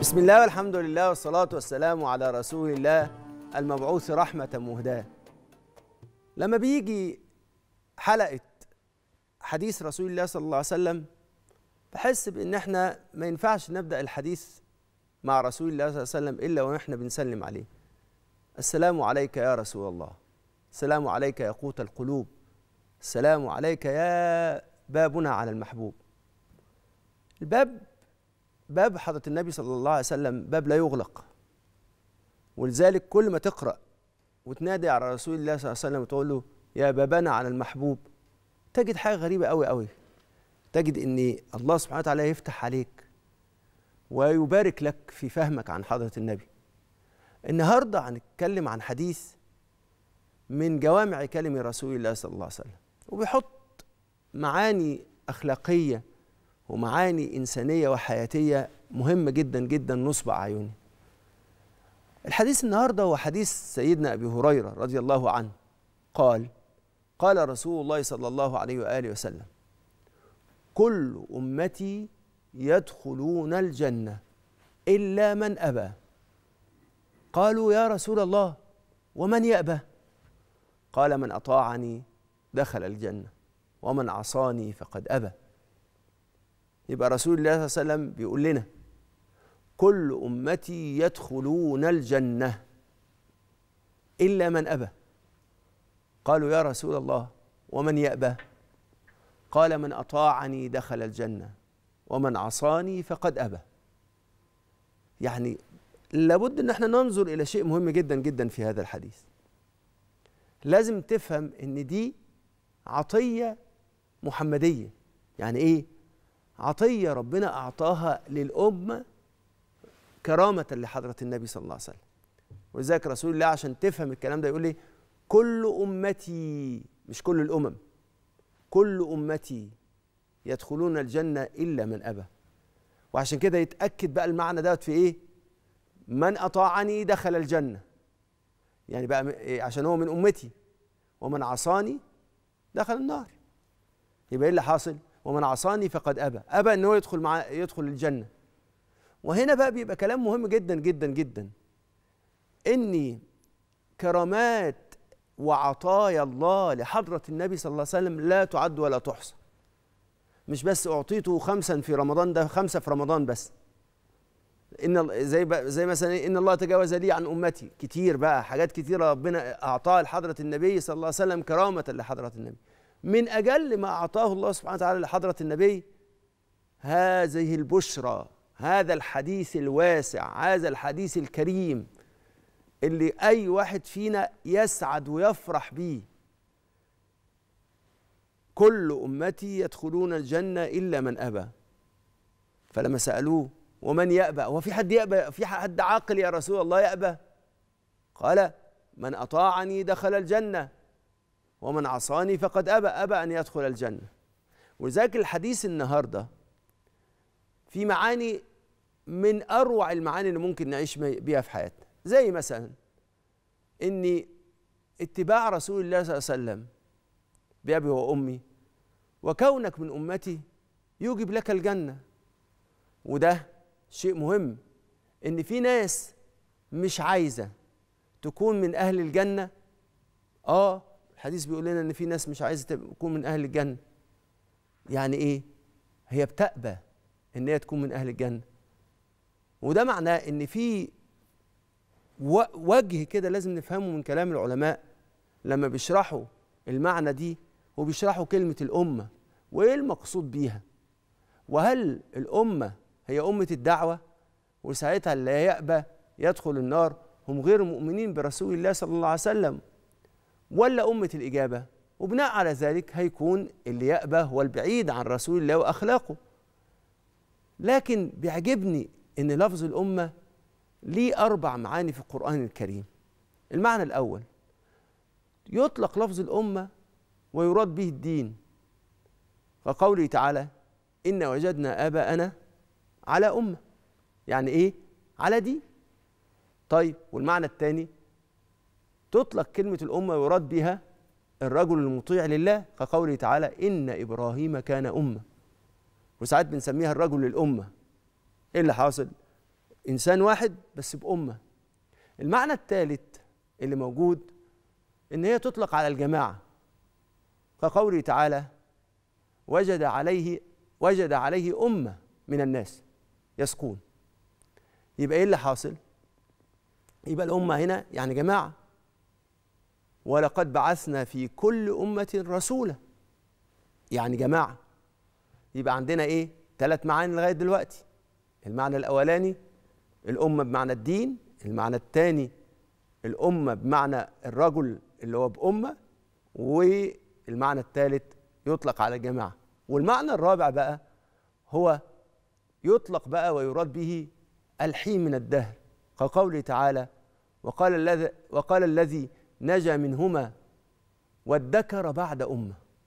بسم الله والحمد لله والصلاة والسلام على رسول الله المبعوث رحمة مهداة لما بيجي حلقة حديث رسول الله صلى الله عليه وسلم بحس بإن احنا ما ينفعش نبدأ الحديث مع رسول الله صلى الله عليه وسلم إلا وإحنا بنسلم عليه السلام عليك يا رسول الله السلام عليك يا قوت القلوب السلام عليك يا بابنا على المحبوب الباب باب حضرة النبي صلى الله عليه وسلم باب لا يغلق ولذلك كل ما تقرأ وتنادي على رسول الله صلى الله عليه وسلم وتقول له يا بابنا على المحبوب تجد حاجة غريبة قوي قوي تجد أن الله سبحانه وتعالى يفتح عليك ويبارك لك في فهمك عن حضرة النبي النهاردة هنتكلم عن حديث من جوامع كلم رسول الله صلى الله عليه وسلم وبيحط معاني أخلاقية ومعاني إنسانية وحياتية مهمة جدا جدا نصب أعيننا الحديث النهاردة هو حديث سيدنا أبي هريرة رضي الله عنه قال قال رسول الله صلى الله عليه وآله وسلم كل أمتي يدخلون الجنة إلا من أبى قالوا يا رسول الله ومن يأبى قال من أطاعني دخل الجنة ومن عصاني فقد أبى يبقى رسول الله صلى الله عليه وسلم بيقول لنا كل امتي يدخلون الجنه الا من ابى قالوا يا رسول الله ومن يابى قال من اطاعني دخل الجنه ومن عصاني فقد ابى يعني لابد ان احنا ننظر الى شيء مهم جدا جدا في هذا الحديث لازم تفهم ان دي عطيه محمديه يعني ايه عطيه ربنا اعطاها للامه كرامه لحضره النبي صلى الله عليه وسلم ولذلك رسول الله عشان تفهم الكلام ده يقول لي كل امتي مش كل الامم كل امتي يدخلون الجنه الا من ابى وعشان كده يتاكد بقى المعنى دوت في ايه من اطاعني دخل الجنه يعني بقى إيه، عشان هو من امتي ومن عصاني دخل النار يبقى ايه اللي حاصل ومن عصاني فقد أبى أبى أن هو يدخل مع يدخل الجنة وهنا بقى بيبقى كلام مهم جدا جدا جدا إني كرامات وعطايا الله لحضرة النبي صلى الله عليه وسلم لا تعد ولا تحصى مش بس أعطيته خمسا في رمضان ده خمسة في رمضان بس ان زي زي مثلا ان الله تجاوز لي عن امتي كتير بقى حاجات كتيره ربنا اعطاها لحضره النبي صلى الله عليه وسلم كرامه لحضره النبي من أجل ما أعطاه الله سبحانه وتعالى لحضرة النبي هذه البشرى هذا الحديث الواسع هذا الحديث الكريم اللي أي واحد فينا يسعد ويفرح بيه كل أمتي يدخلون الجنة إلا من أبى فلما سألوه ومن يأبى هو في حد يأبى في حد عاقل يا رسول الله يأبى قال من أطاعني دخل الجنة ومن عصاني فقد أبى أبى أن يدخل الجنة ولذلك الحديث النهاردة في معاني من أروع المعاني اللي ممكن نعيش بيها في حياتنا زي مثلا إن اتباع رسول الله صلى الله عليه وسلم بأبي وأمي وكونك من أمتي يوجب لك الجنة وده شيء مهم إن في ناس مش عايزة تكون من أهل الجنة آه الحديث بيقول لنا ان في ناس مش عايزه تكون من اهل الجنه يعني ايه هي بتأبى ان هي تكون من اهل الجنه وده معناه ان في وجه كده لازم نفهمه من كلام العلماء لما بيشرحوا المعنى دي وبيشرحوا كلمه الامه وايه المقصود بيها وهل الامه هي امه الدعوه وساعتها اللي يأبى يدخل النار هم غير مؤمنين برسول الله صلى الله عليه وسلم ولا أمة الإجابة وبناء على ذلك هيكون اللي يأبى هو البعيد عن رسول الله وأخلاقه لكن بيعجبني أن لفظ الأمة ليه أربع معاني في القرآن الكريم المعنى الأول يطلق لفظ الأمة ويراد به الدين كقوله تعالى إن وجدنا آباءنا على أمة يعني إيه؟ على دين طيب والمعنى الثاني تطلق كلمة الأمة يراد بها الرجل المطيع لله كقوله تعالى إن إبراهيم كان أمة وساعات بنسميها الرجل الأمة إيه اللي حاصل؟ إنسان واحد بس بأمة المعنى الثالث اللي موجود إن هي تطلق على الجماعة كقوله تعالى وجد عليه وجد عليه أمة من الناس يسقون يبقى إيه اللي حاصل؟ يبقى الأمة هنا يعني جماعة ولقد بعثنا في كل أمة رسولا يعني جماعة يبقى عندنا إيه؟ ثلاث معاني لغاية دلوقتي المعنى الأولاني الأمة بمعنى الدين المعنى الثاني الأمة بمعنى الرجل اللي هو بأمة والمعنى الثالث يطلق على الجماعة والمعنى الرابع بقى هو يطلق بقى ويراد به الحين من الدهر كقوله تعالى وقال الذي وقال الذي نجا منهما وادكر بعد أمه